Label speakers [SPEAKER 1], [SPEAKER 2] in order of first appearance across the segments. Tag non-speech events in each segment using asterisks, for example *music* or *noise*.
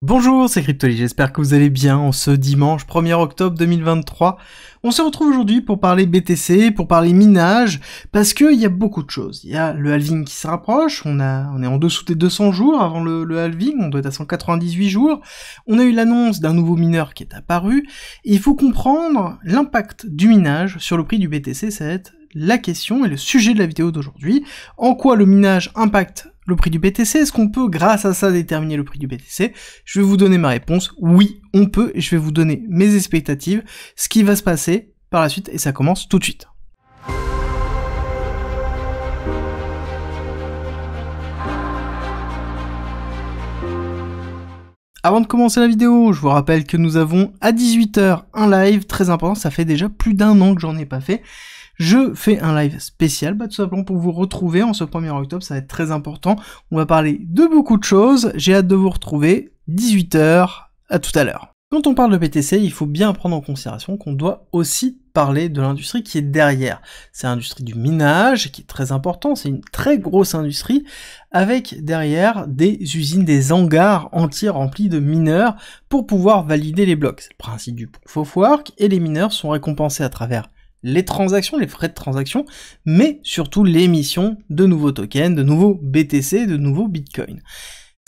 [SPEAKER 1] Bonjour, c'est Cryptoly, j'espère que vous allez bien en ce dimanche 1er octobre 2023. On se retrouve aujourd'hui pour parler BTC, pour parler minage, parce qu'il y a beaucoup de choses. Il y a le halving qui se rapproche, on, a, on est en dessous des 200 jours avant le, le halving, on doit être à 198 jours. On a eu l'annonce d'un nouveau mineur qui est apparu, il faut comprendre l'impact du minage sur le prix du BTC, ça va être la question et le sujet de la vidéo d'aujourd'hui. En quoi le minage impacte le prix du BTC Est-ce qu'on peut, grâce à ça, déterminer le prix du BTC Je vais vous donner ma réponse. Oui, on peut. Et je vais vous donner mes expectatives, ce qui va se passer par la suite, et ça commence tout de suite. Avant de commencer la vidéo, je vous rappelle que nous avons à 18h un live très important, ça fait déjà plus d'un an que j'en ai pas fait je fais un live spécial, bah, tout simplement pour vous retrouver en ce 1er octobre, ça va être très important. On va parler de beaucoup de choses, j'ai hâte de vous retrouver, 18h, à tout à l'heure. Quand on parle de PTC, il faut bien prendre en considération qu'on doit aussi parler de l'industrie qui est derrière. C'est l'industrie du minage qui est très important, c'est une très grosse industrie avec derrière des usines, des hangars entiers remplis de mineurs pour pouvoir valider les blocs. C'est le principe du proof of work et les mineurs sont récompensés à travers les transactions, les frais de transaction, mais surtout l'émission de nouveaux tokens, de nouveaux BTC, de nouveaux Bitcoin.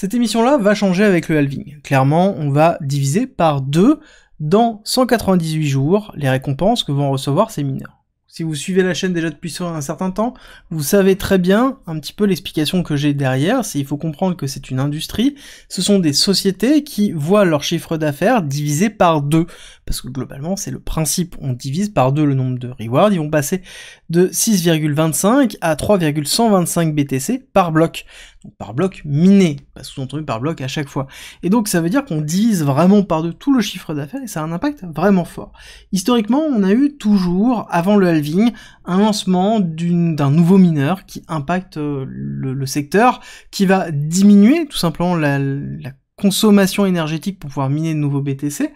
[SPEAKER 1] Cette émission-là va changer avec le halving. Clairement, on va diviser par deux dans 198 jours les récompenses que vont recevoir ces mineurs si vous suivez la chaîne déjà depuis un certain temps, vous savez très bien un petit peu l'explication que j'ai derrière, c'est il faut comprendre que c'est une industrie, ce sont des sociétés qui voient leur chiffre d'affaires divisé par deux, parce que globalement c'est le principe, on divise par deux le nombre de rewards, ils vont passer de 6,25 à 3,125 BTC par bloc par bloc miné, pas sous-entendu par bloc à chaque fois. Et donc ça veut dire qu'on divise vraiment par de tout le chiffre d'affaires et ça a un impact vraiment fort. Historiquement, on a eu toujours, avant le halving, un lancement d'un nouveau mineur qui impacte euh, le, secteur, qui va diminuer tout simplement la, la consommation énergétique pour pouvoir miner de nouveaux BTC.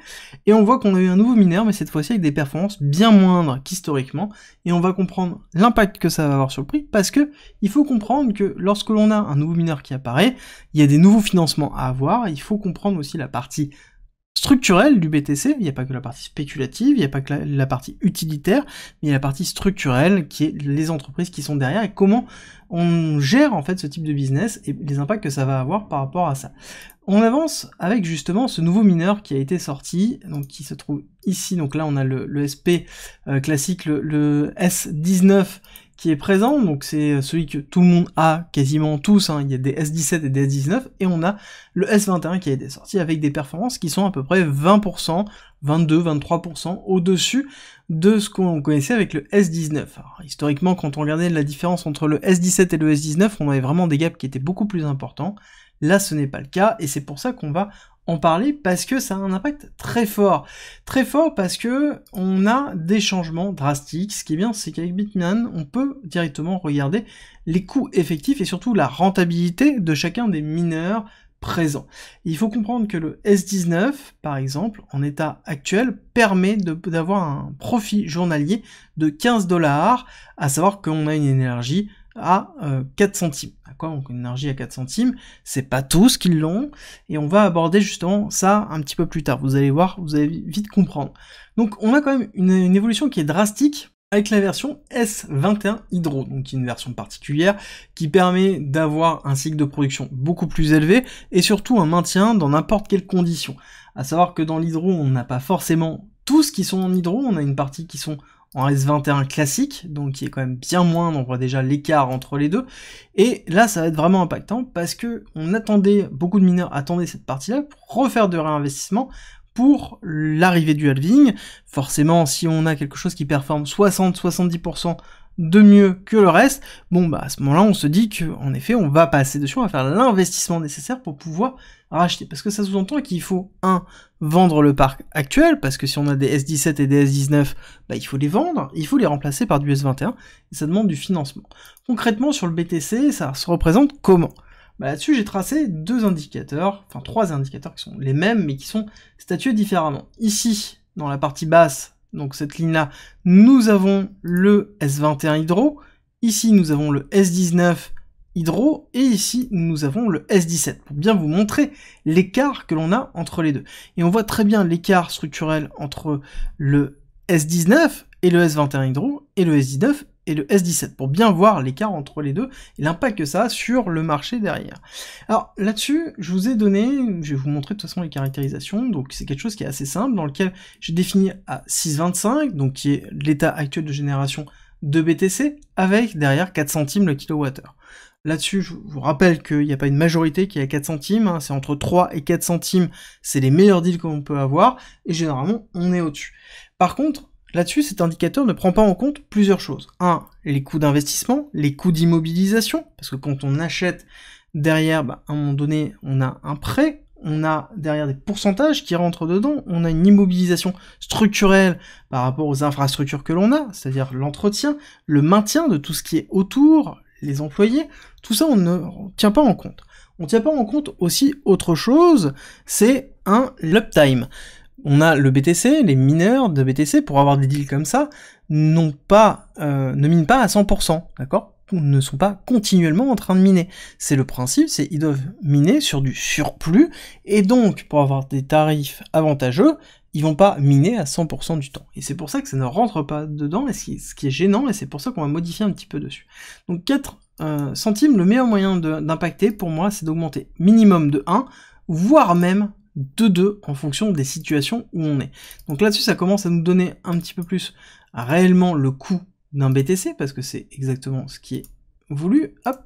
[SPEAKER 1] Et on voit qu'on a eu un nouveau mineur, mais cette fois-ci avec des performances bien moindres qu'historiquement. Et on va comprendre l'impact que ça va avoir sur le prix, parce que il faut comprendre que lorsque l'on a un nouveau mineur qui apparaît, il y a des nouveaux financements à avoir. Il faut comprendre aussi la partie structurelle du BTC, il n'y a pas que la partie spéculative, il n'y a pas que la, la, partie utilitaire, mais il y a la partie structurelle qui est les entreprises qui sont derrière et comment on gère en fait ce type de business et les impacts que ça va avoir par rapport à ça. On avance avec justement ce nouveau mineur qui a été sorti, donc qui se trouve ici. Donc là, on a le, SP euh, classique, le, S19 qui est présent. Donc c'est euh, celui que tout le monde a, quasiment tous. Hein. Il y a des S17 et des S19. Et on a le S21 qui a été sorti avec des performances qui sont à peu près 20%, 22, 23% au-dessus de ce qu'on connaissait avec le S19. Alors, historiquement, quand on regardait la différence entre le S17 et le S19, on avait vraiment des gaps qui étaient beaucoup plus importants. Là, ce n'est pas le cas et c'est pour ça qu'on va en parler parce que ça a un impact très fort. Très fort parce que on a des changements drastiques. Ce qui est bien, c'est qu'avec Bitman, on peut directement regarder les coûts effectifs et surtout la rentabilité de chacun des mineurs présents. il faut comprendre que le S19, par exemple, en état actuel, permet d'avoir un profit journalier de 15 dollars, à savoir qu'on a une énergie à 4 euh, centimes. quoi Donc une énergie à 4 centimes, c'est pas tous qui l'ont, et on va aborder justement ça un petit peu plus tard. Vous allez voir, vous allez vite comprendre. Donc on a quand même une, évolution qui est drastique avec la version S21 Hydro, donc une version particulière qui permet d'avoir un cycle de production beaucoup plus élevé et surtout un maintien dans n'importe quelle condition. À savoir que dans l'hydro, on n'a pas forcément tous qui sont en hydro, on a une partie qui sont en S21 classique, donc qui est quand même bien moins, on voit déjà l'écart entre les deux. Et là, ça va être vraiment impactant parce que on attendait, beaucoup de mineurs attendaient cette partie-là pour refaire de réinvestissement pour l'arrivée du halving. Forcément, si on a quelque chose qui performe 60-70% de mieux que le reste, bon bah à ce moment-là on se dit qu'en effet on va passer dessus, on va faire l'investissement nécessaire pour pouvoir racheter. Parce que ça sous-entend qu'il faut un vendre le parc actuel, parce que si on a des S17 et des S19, bah, il faut les vendre, il faut les remplacer par du S21, et ça demande du financement. Concrètement sur le BTC, ça se représente comment bah Là-dessus j'ai tracé deux indicateurs, enfin trois indicateurs qui sont les mêmes mais qui sont statués différemment. Ici, dans la partie basse, donc cette ligne-là, nous avons le S21 Hydro, ici nous avons le S19 Hydro, et ici nous avons le S17, pour bien vous montrer l'écart que l'on a entre les deux. Et on voit très bien l'écart structurel entre le S19 et le S21 Hydro, et le S19 et le S17 pour bien voir l'écart entre les deux et l'impact que ça a sur le marché derrière. Alors là-dessus, je vous ai donné, je vais vous montrer de toute façon les caractérisations, donc c'est quelque chose qui est assez simple dans lequel j'ai défini à 6,25, donc qui est l'état actuel de génération de BTC avec derrière 4 centimes le kilowattheure. Là-dessus, je vous rappelle qu'il n'y a pas une majorité qui est à 4 centimes, hein, c'est entre 3 et 4 centimes, c'est les meilleurs deals qu'on peut avoir, et généralement, on est au-dessus. Par contre, Là-dessus, cet indicateur ne prend pas en compte plusieurs choses. Un, Les coûts d'investissement, les coûts d'immobilisation, parce que quand on achète derrière, bah, à un moment donné, on a un prêt, on a derrière des pourcentages qui rentrent dedans, on a une immobilisation structurelle par rapport aux infrastructures que l'on a, c'est-à-dire l'entretien, le maintien de tout ce qui est autour, les employés, tout ça on ne tient pas en compte. On ne tient pas en compte aussi autre chose, c'est un l'uptime on a le BTC, les mineurs de BTC pour avoir des deals comme ça, n'ont pas, euh, ne minent pas à 100%, d'accord ne sont pas continuellement en train de miner. C'est le principe, c'est ils doivent miner sur du surplus, et donc pour avoir des tarifs avantageux, ils vont pas miner à 100% du temps. Et c'est pour ça que ça ne rentre pas dedans, et ce qui, est gênant, et c'est pour ça qu'on va modifier un petit peu dessus. Donc 4 euh, centimes, le meilleur moyen d'impacter pour moi, c'est d'augmenter minimum de 1, voire même de 2 en fonction des situations où on est. Donc là-dessus, ça commence à nous donner un petit peu plus réellement le coût d'un BTC, parce que c'est exactement ce qui est voulu. Hop,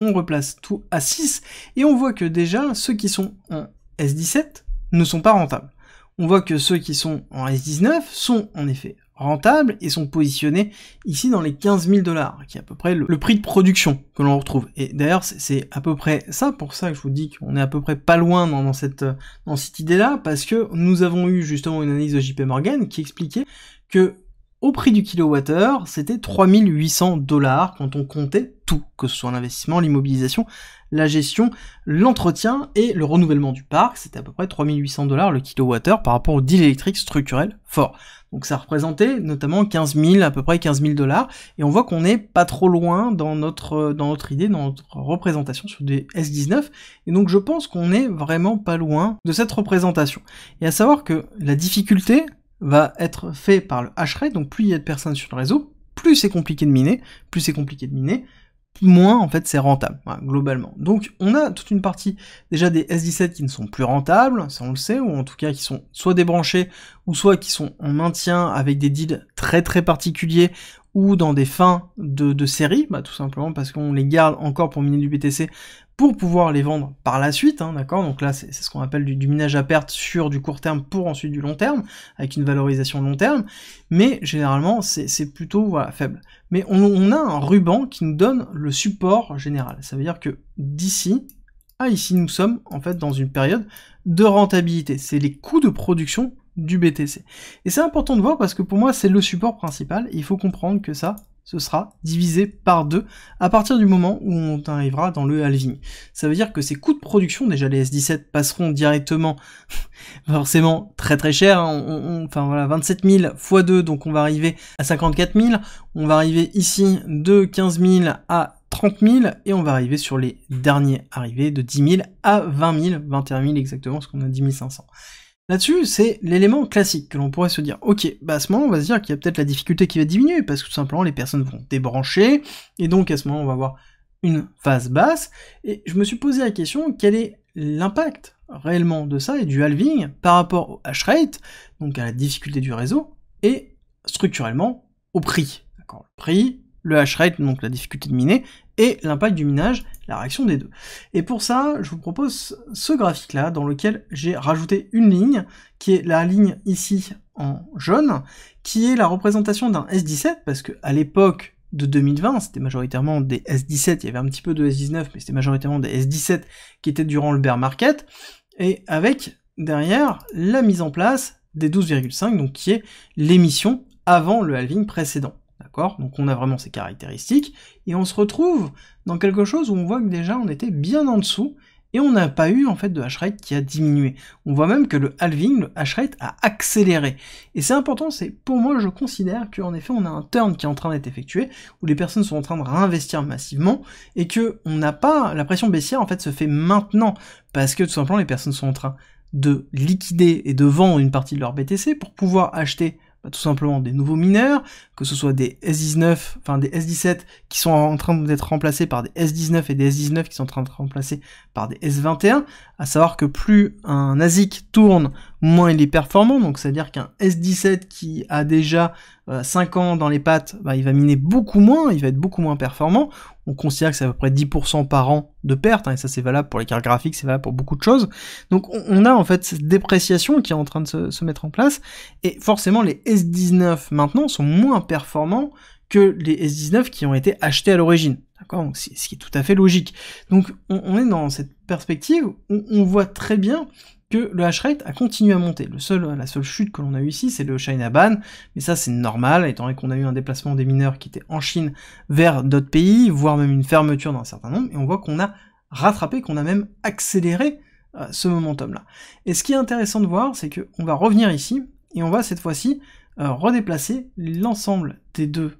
[SPEAKER 1] on replace tout à 6, et on voit que déjà, ceux qui sont en S17 ne sont pas rentables. On voit que ceux qui sont en S19 sont en effet rentables et sont positionnés ici dans les 15 000 dollars, qui est à peu près le, prix de production que l'on retrouve. Et d'ailleurs, c'est à peu près ça, pour ça que je vous dis qu'on est à peu près pas loin dans, cette, dans idée-là, parce que nous avons eu justement une analyse de JP Morgan qui expliquait que au prix du kilowattheure, c'était 3800 dollars quand on comptait tout, que ce soit l'investissement, l'immobilisation, la gestion, l'entretien et le renouvellement du parc. C'était à peu près 3800 dollars le kilowattheure par rapport au deal électrique structurel fort. Donc ça représentait notamment 15 000, à peu près 15 000 dollars. Et on voit qu'on n'est pas trop loin dans notre, dans notre idée, dans notre représentation sur des S19. Et donc je pense qu'on n'est vraiment pas loin de cette représentation. Et à savoir que la difficulté va être faite par le hash rate. Donc plus il y a de personnes sur le réseau, plus c'est compliqué de miner, plus c'est compliqué de miner, moins en fait c'est rentable globalement. Donc on a toute une partie déjà des S17 qui ne sont plus rentables, ça on le sait, ou en tout cas qui sont soit débranchés ou soit qui sont en maintien avec des deals très très particuliers ou dans des fins de, série, bah, tout simplement parce qu'on les garde encore pour miner du BTC pour pouvoir les vendre par la suite, hein, d'accord Donc là, c'est ce qu'on appelle du, minage à perte sur du court terme pour ensuite du long terme, avec une valorisation long terme, mais généralement, c'est plutôt faible. Mais on, on, a un ruban qui nous donne le support général. Ça veut dire que d'ici à ah, ici, nous sommes en fait dans une période de rentabilité. C'est les coûts de production du BTC. Et c'est important de voir parce que pour moi c'est le support principal il faut comprendre que ça, ce sera divisé par deux à partir du moment où on arrivera dans le halving. Ça veut dire que ces coûts de production, déjà les S17 passeront directement, *laughs* forcément très très cher, hein. enfin voilà, 27 000 x 2, donc on va arriver à 54 000, on va arriver ici de 15 000 à 30 000 et on va arriver sur les derniers arrivés de 10 000 à 20 000, 21 000 exactement, ce qu'on a 10 500. Là-dessus, c'est l'élément classique que l'on pourrait se dire, ok, bah à ce moment on va se dire qu'il y a peut-être la difficulté qui va diminuer, parce que tout simplement les personnes vont débrancher, et donc à ce moment on va avoir une phase basse, et je me suis posé la question, quel est l'impact réellement de ça et du halving par rapport au hash rate, donc à la difficulté du réseau, et structurellement au prix. D'accord, Le prix, le hash rate, donc la difficulté de miner, et l'impact du minage, la réaction des deux. Et pour ça, je vous propose ce graphique-là, dans lequel j'ai rajouté une ligne, qui est la ligne ici en jaune, qui est la représentation d'un S17, parce à l'époque de 2020, c'était majoritairement des S17, il y avait un petit peu de S19, mais c'était majoritairement des S17 qui étaient durant le bear market, et avec derrière la mise en place des 12,5, donc qui est l'émission avant le halving précédent. D'accord Donc on a vraiment ces caractéristiques, et on se retrouve dans quelque chose où on voit que déjà on était bien en dessous, et on n'a pas eu en fait de hash qui a diminué. On voit même que le halving, le hash a accéléré. Et c'est important, c'est pour moi je considère qu'en effet on a un turn qui est en train d'être effectué, où les personnes sont en train de réinvestir massivement, et que on n'a pas, la pression baissière en fait se fait maintenant, parce que tout simplement les personnes sont en train de liquider et de vendre une partie de leur BTC pour pouvoir acheter bah, tout simplement des nouveaux mineurs, que ce soit des S19, enfin des S17 qui sont en train d'être remplacés par des S19 et des S19 qui sont en train de remplacer par des S21, à savoir que plus un ASIC tourne, moins il est performant, donc c'est-à-dire qu'un S17 qui a déjà 5 euh, ans dans les pattes, bah, il va miner beaucoup moins, il va être beaucoup moins performant, on considère que c'est à peu près 10% par an de perte, hein, et ça c'est valable pour les cartes graphiques, c'est valable pour beaucoup de choses, donc on, a en fait cette dépréciation qui est en train de se mettre en place, et forcément les S19 maintenant sont moins performants que les S19 qui ont été achetés à l'origine. D'accord Ce qui est tout à fait logique. Donc on, est dans cette perspective où on voit très bien que le hash rate a continué à monter. Le seul, la seule chute que l'on a eu ici, c'est le China ban, mais ça c'est normal, étant donné qu'on a eu un déplacement des mineurs qui étaient en Chine vers d'autres pays, voire même une fermeture d'un certain nombre, et on voit qu'on a rattrapé, qu'on a même accéléré euh, ce momentum-là. Et ce qui est intéressant de voir, c'est qu'on va revenir ici, et on va cette fois-ci euh, redéplacer l'ensemble des deux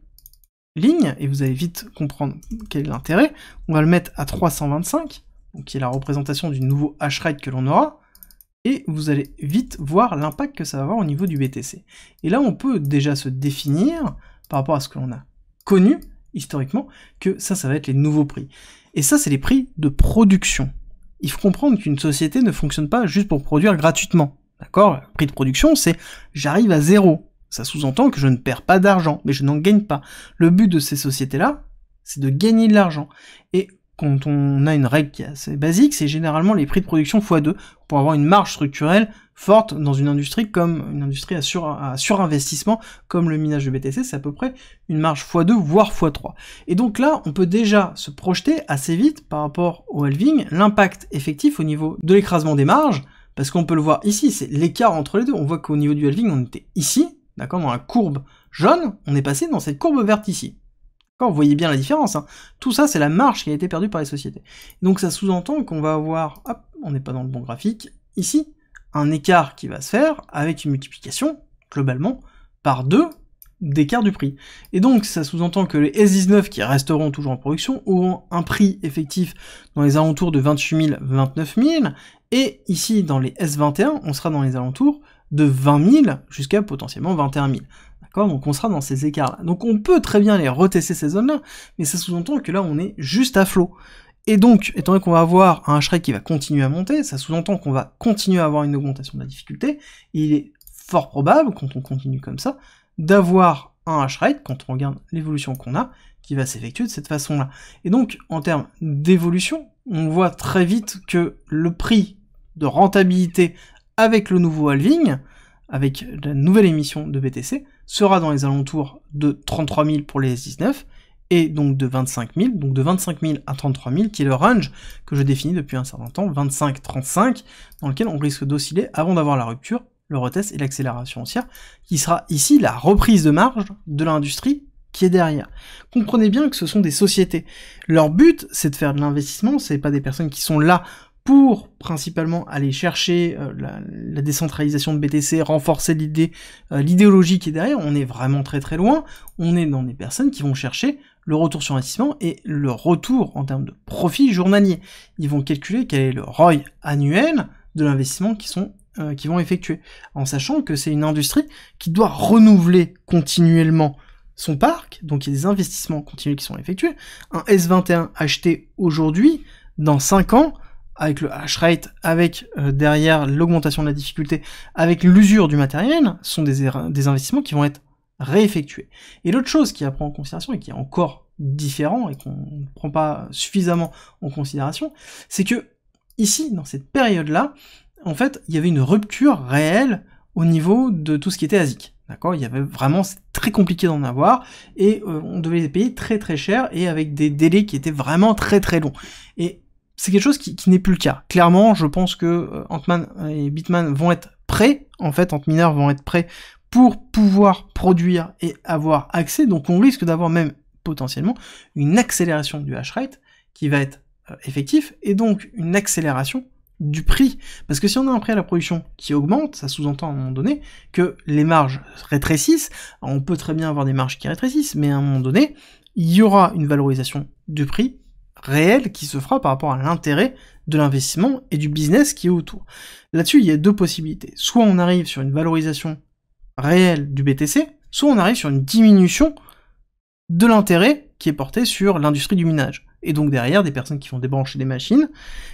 [SPEAKER 1] Ligne, et vous allez vite comprendre quel est l'intérêt. On va le mettre à 325, qui est la représentation du nouveau hash rate que l'on aura, et vous allez vite voir l'impact que ça va avoir au niveau du BTC. Et là, on peut déjà se définir, par rapport à ce que l'on a connu historiquement, que ça, ça va être les nouveaux prix. Et ça, c'est les prix de production. Il faut comprendre qu'une société ne fonctionne pas juste pour produire gratuitement. D'accord prix de production, c'est j'arrive à zéro. Ça sous-entend que je ne perds pas d'argent, mais je n'en gagne pas. Le but de ces sociétés-là, c'est de gagner de l'argent. Et quand on a une règle qui est assez basique, c'est généralement les prix de production x2 pour avoir une marge structurelle forte dans une industrie comme une industrie à, sur, surinvestissement comme le minage de BTC, c'est à peu près une marge x2 voire x3. Et donc là, on peut déjà se projeter assez vite par rapport au halving l'impact effectif au niveau de l'écrasement des marges parce qu'on peut le voir ici, c'est l'écart entre les deux. On voit qu'au niveau du halving, on était ici D'accord Dans la courbe jaune, on est passé dans cette courbe verte ici. Vous voyez bien la différence. Hein. Tout ça, c'est la marge qui a été perdue par les sociétés. Donc ça sous-entend qu'on va avoir, hop, on n'est pas dans le bon graphique, ici, un écart qui va se faire avec une multiplication, globalement, par 2 d'écart du prix. Et donc ça sous-entend que les S19 qui resteront toujours en production auront un prix effectif dans les alentours de 28 000, 29 000, et ici dans les S21, on sera dans les alentours de 20 000 jusqu'à potentiellement 21 000. D'accord Donc on sera dans ces écarts-là. Donc on peut très bien les retester ces zones-là, mais ça sous-entend que là on est juste à flot. Et donc, étant donné qu'on va avoir un rate qui va continuer à monter, ça sous-entend qu'on va continuer à avoir une augmentation de la difficulté. Il est fort probable, quand on continue comme ça, d'avoir un rate, quand on regarde l'évolution qu'on a, qui va s'effectuer de cette façon-là. Et donc, en termes d'évolution, on voit très vite que le prix de rentabilité avec le nouveau halving, avec la nouvelle émission de BTC, sera dans les alentours de 33 000 pour les S19 et donc de 25 000, donc de 25 000 à 33 000, qui est le range que je définis depuis un certain temps, 25-35, dans lequel on risque d'osciller avant d'avoir la rupture, le retest et l'accélération haussière, qui sera ici la reprise de marge de l'industrie qui est derrière. Comprenez bien que ce sont des sociétés. Leur but, c'est de faire de l'investissement, ce c'est pas des personnes qui sont là pour principalement aller chercher euh, la, décentralisation de BTC, renforcer l'idée, euh, l'idéologie qui est derrière, on est vraiment très très loin. On est dans des personnes qui vont chercher le retour sur investissement et le retour en termes de profit journalier. Ils vont calculer quel est le ROI annuel de l'investissement qu'ils sont euh, qui vont effectuer, en sachant que c'est une industrie qui doit renouveler continuellement son parc, donc il y a des investissements continuels qui sont effectués. Un S21 acheté aujourd'hui, dans 5 ans, avec le hash rate, avec euh, derrière l'augmentation de la difficulté, avec l'usure du matériel, sont des, des investissements qui vont être réeffectués. Et l'autre chose qui apprend prendre en considération et qui est encore différent et qu'on ne prend pas suffisamment en considération, c'est que ici, dans cette période-là, en fait, il y avait une rupture réelle au niveau de tout ce qui était ASIC. D'accord Il y avait vraiment, très compliqué d'en avoir, et euh, on devait les payer très très cher, et avec des délais qui étaient vraiment très très longs. Et c'est quelque chose qui, n'est plus le cas. Clairement, je pense que euh, Ant-Man et Bitman vont être prêts, en fait, Ant-Miner vont être prêts pour pouvoir produire et avoir accès. Donc on risque d'avoir même potentiellement une accélération du hash rate qui va être euh, effectif et donc une accélération du prix. Parce que si on a un prix à la production qui augmente, ça sous-entend à un moment donné que les marges rétrécissent. on peut très bien avoir des marges qui rétrécissent, mais à un moment donné, il y aura une valorisation du prix réel qui se fera par rapport à l'intérêt de l'investissement et du business qui est autour. Là-dessus, il y a deux possibilités. Soit on arrive sur une valorisation réelle du BTC, soit on arrive sur une diminution de l'intérêt qui est porté sur l'industrie du minage. Et donc derrière, des personnes qui vont débrancher des machines.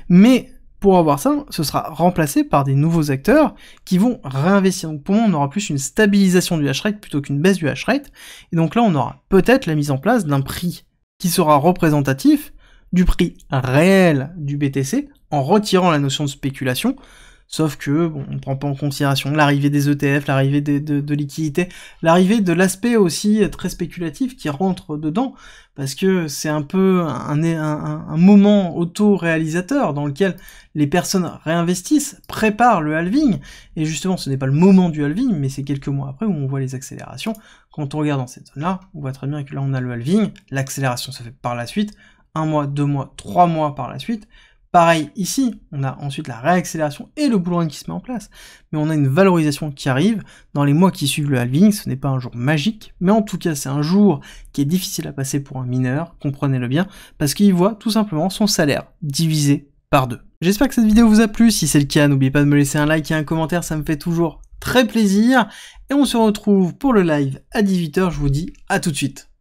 [SPEAKER 1] Mais pour avoir ça, ce sera remplacé par des nouveaux acteurs qui vont réinvestir. Donc pour moi, on aura plus une stabilisation du hash rate plutôt qu'une baisse du hash rate. Et donc là, on aura peut-être la mise en place d'un prix qui sera représentatif du prix réel du BTC en retirant la notion de spéculation. Sauf que bon, on ne prend pas en considération l'arrivée des ETF, l'arrivée de, liquidités, l'arrivée de l'aspect aussi très spéculatif qui rentre dedans, parce que c'est un peu un, moment auto-réalisateur dans lequel les personnes réinvestissent, préparent le halving, et justement ce n'est pas le moment du halving, mais c'est quelques mois après où on voit les accélérations. Quand on regarde dans cette zone-là, on voit très bien que là on a le halving, l'accélération se fait par la suite, un mois, deux mois, trois mois par la suite. Pareil ici, on a ensuite la réaccélération et le boulot qui se met en place, mais on a une valorisation qui arrive dans les mois qui suivent le halving, ce n'est pas un jour magique, mais en tout cas c'est un jour qui est difficile à passer pour un mineur, comprenez-le bien, parce qu'il voit tout simplement son salaire divisé par deux. J'espère que cette vidéo vous a plu, si c'est le cas n'oubliez pas de me laisser un like et un commentaire, ça me fait toujours très plaisir, et on se retrouve pour le live à 18h, je vous dis à tout de suite.